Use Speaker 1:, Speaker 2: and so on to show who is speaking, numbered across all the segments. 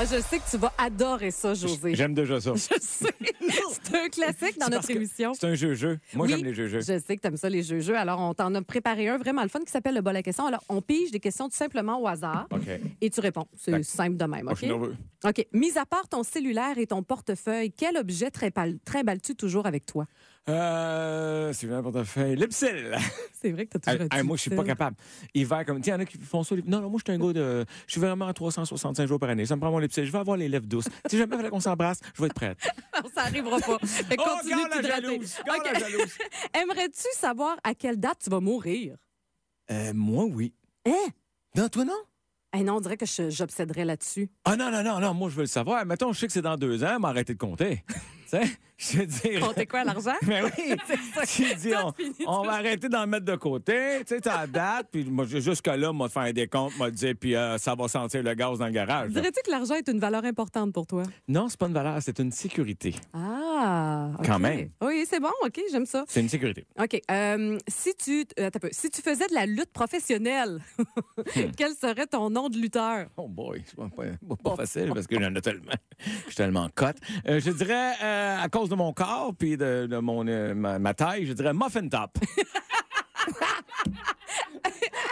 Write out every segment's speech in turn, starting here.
Speaker 1: Ah, je sais que tu vas adorer ça, José. J'aime
Speaker 2: déjà ça. Je sais.
Speaker 1: C'est un classique dans notre émission.
Speaker 2: C'est un jeu-jeu. Moi, j'aime les jeux-jeux. Je
Speaker 1: sais que tu aimes ça, les jeux-jeux. Alors, on t'en a préparé un vraiment le fun qui s'appelle le bol à questions. Alors, on pige des questions tout simplement au hasard. Et tu réponds. C'est ben, simple de même. OK. OK. Mis à part ton cellulaire et ton portefeuille, quel objet trimbales-tu
Speaker 2: toujours avec toi? Euh, ta fait l'Ipsil. C'est vrai que t'as toujours ah, ah Moi, je suis pas capable. Hiver, comme, tiens, il y en a qui font ça. Non, non, moi, je suis un gars de, je suis vraiment à 365 jours par année. Ça me prend mon Lipsil. Je vais avoir les lèvres douces. si jamais il qu'on s'embrasse, je vais être prête.
Speaker 1: ça arrivera pas. Mais oh, continue de la Aimerais-tu savoir à quelle date tu vas mourir? Euh, moi, oui. Hein? Dans toi, non? Hey eh non, on dirait que j'obséderais là-dessus.
Speaker 2: Ah non, non, non, non, moi je veux le savoir. Mettons, je sais que c'est dans deux ans, mais arrêtez de compter sais, je veux dire. Comptez quoi, l'argent? Mais ben oui, on, va arrêter d'en mettre de côté. Tu sais, à date, puis jusque-là, moi, faire des comptes, moi, dire, puis euh, ça va sentir le gaz dans le garage. Dirais-tu
Speaker 1: que l'argent est une valeur importante pour toi?
Speaker 2: Non, c'est pas une valeur, c'est une sécurité.
Speaker 1: Ah, Quand même. Oui, c'est bon, OK, j'aime ça. C'est une sécurité. OK. Euh, si, tu, euh, si tu faisais de la lutte professionnelle, hmm. quel serait ton nom de lutteur? Oh boy, c'est pas,
Speaker 2: facile parce qu'il y en a tellement. je suis tellement cote. Euh, je dirais, euh, à cause de mon corps puis de, mon, euh, ma, ma taille, je dirais muffin top.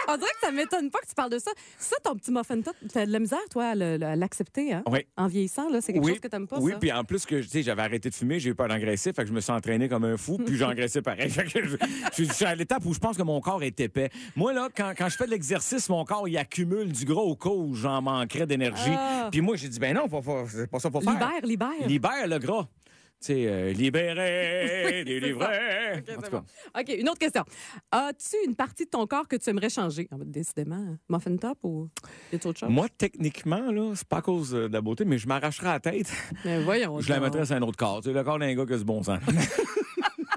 Speaker 1: On dirait que ça m'étonne pas que tu parles de ça. Ça, ton petit muffin top, t'as de la misère, toi, à l'accepter, hein? En vieillissant, là, c'est quelque chose que tu t'aimes pas. Oui, puis
Speaker 2: en plus que, tu sais, j'avais arrêté de fumer, j'ai eu peur d'engraisser, fait que je me suis entraîné comme un fou, puis j'engraissais pareil. je, suis à l'étape où je pense que mon corps est épais. Moi, là, quand, quand je fais de l'exercice, mon corps, il accumule du gros au cas où j'en manquerais d'énergie. Ah. Puis moi, j'ai dit, ben non, c'est pas ça pour faire. Libère, libère. Libère le gras sais, euh, libéré, délivré.
Speaker 1: OK, une autre question. As-tu une partie de ton corps que tu aimerais changer? Ah, décidément, hein. muffin top ou autre chose? Moi,
Speaker 2: techniquement, c'est pas à cause euh, de la beauté, mais je m'arracherais la tête.
Speaker 1: voyons. je la mettrais
Speaker 2: sur un autre corps. Tu sais, le corps d'un gars que ce bon sens.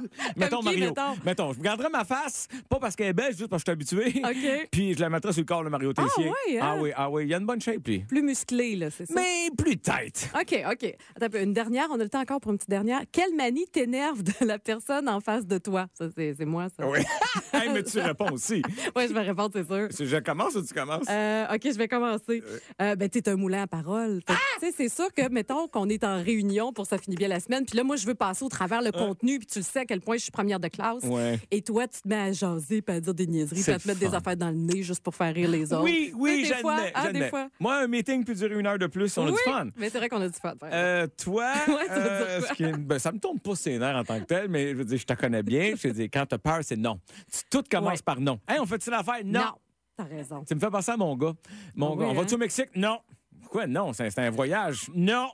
Speaker 2: mettons Mario. Mettons? je me garderai ma face, pas parce qu'elle est belle, juste parce que je suis habitué. Puis je la mettrai sur le corps de Mario ah Tessier. Ah oui, hein? ah oui, ah oui, il y a une bonne shape lui.
Speaker 1: Plus musclé là, c'est ça. Mais plus tête. OK, OK. Attends, une dernière, on a le temps encore pour une petite dernière. Quelle manie t'énerve de la personne en face de toi Ça c'est moi
Speaker 2: ça. Oui. mais tu réponds aussi. oui, je vais répondre, c'est sûr. Je commence ou tu commences euh,
Speaker 1: OK, je vais commencer. Euh. euh, ben t'es un moulin à parole. Ah! Tu sais, c'est sûr que mettons qu'on est en réunion pour ça finit bien la semaine, puis là moi je veux passer au travers le euh. contenu, puis tu le sais à quel point je suis première de classe. Et toi, tu te mets à jaser, puis à dire des niaiseries, puis à te mettre des affaires dans le nez juste pour faire rire les autres. Oui, oui, ah, des fois,
Speaker 2: Moi, un meeting peut durer une heure de plus, on est a du fun.
Speaker 1: Mais c'est vrai qu'on a du fun.
Speaker 2: Euh, toi, ça, euh, ben, ça me tombe pas ses nerfs en tant que tel, mais je veux dire, je te connais bien. Je te dis, quand t'as peur, c'est non. tout commence par non. Hey, on fait-tu l'affaire? Non. non. T'as raison. Tu me fais penser à mon gars. Mon gars, on va-tu hein? au Mexique? Non. Pourquoi non? C'est un voyage. Non.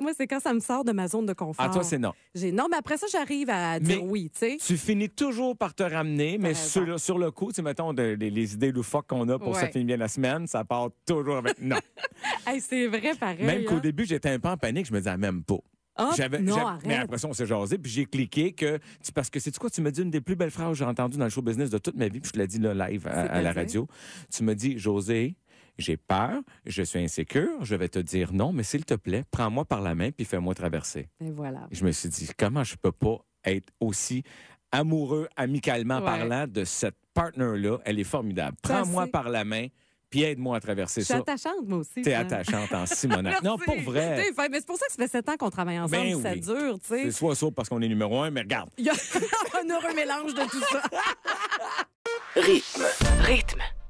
Speaker 1: Moi, c'est quand ça me sort de ma zone de confort. À ah, toi, c'est non. J'ai non, mais après ça, j'arrive à dire oui, tu sais.
Speaker 2: Tu finis toujours par te ramener, mais sur, le, sur le coup, tu sais, mettons, les, idées loufoques qu'on a pour ça finir bien la semaine, ça part toujours avec non.
Speaker 1: c'est vrai, pareil. Même qu'au hein.
Speaker 2: début, j'étais un peu en panique, je me disais ah, même pas. Ah, j'avais, mais après ça, on s'est jasé, puis j'ai cliqué que parce que c'est quoi, tu me dis une des plus belles phrases que j'ai entendues dans le show business de toute ma vie, puis je te l'ai dit live à, à la radio. Tu me dis, José, j'ai peur, je suis insécure, je vais te dire non, mais s'il te plaît, prends-moi par la main puis fais-moi traverser. Et voilà. Je me suis dit, comment je peux pas être aussi amoureux, amicalement parlant de cette partner-là? Elle est formidable. Prends-moi par la main puis aide-moi à traverser ça. Je
Speaker 1: attachante, moi aussi. T'es hein. attachante en
Speaker 2: Simonac. non, pour vrai.
Speaker 1: mais c'est pour ça que ça fait sept ans qu'on travaille ensemble, c'est ben dur, ça dure, tu sais. C'est
Speaker 2: soit ça parce qu'on est numéro un, mais regarde. Il y a un heureux mélange de tout ça. Rythme. Rythme.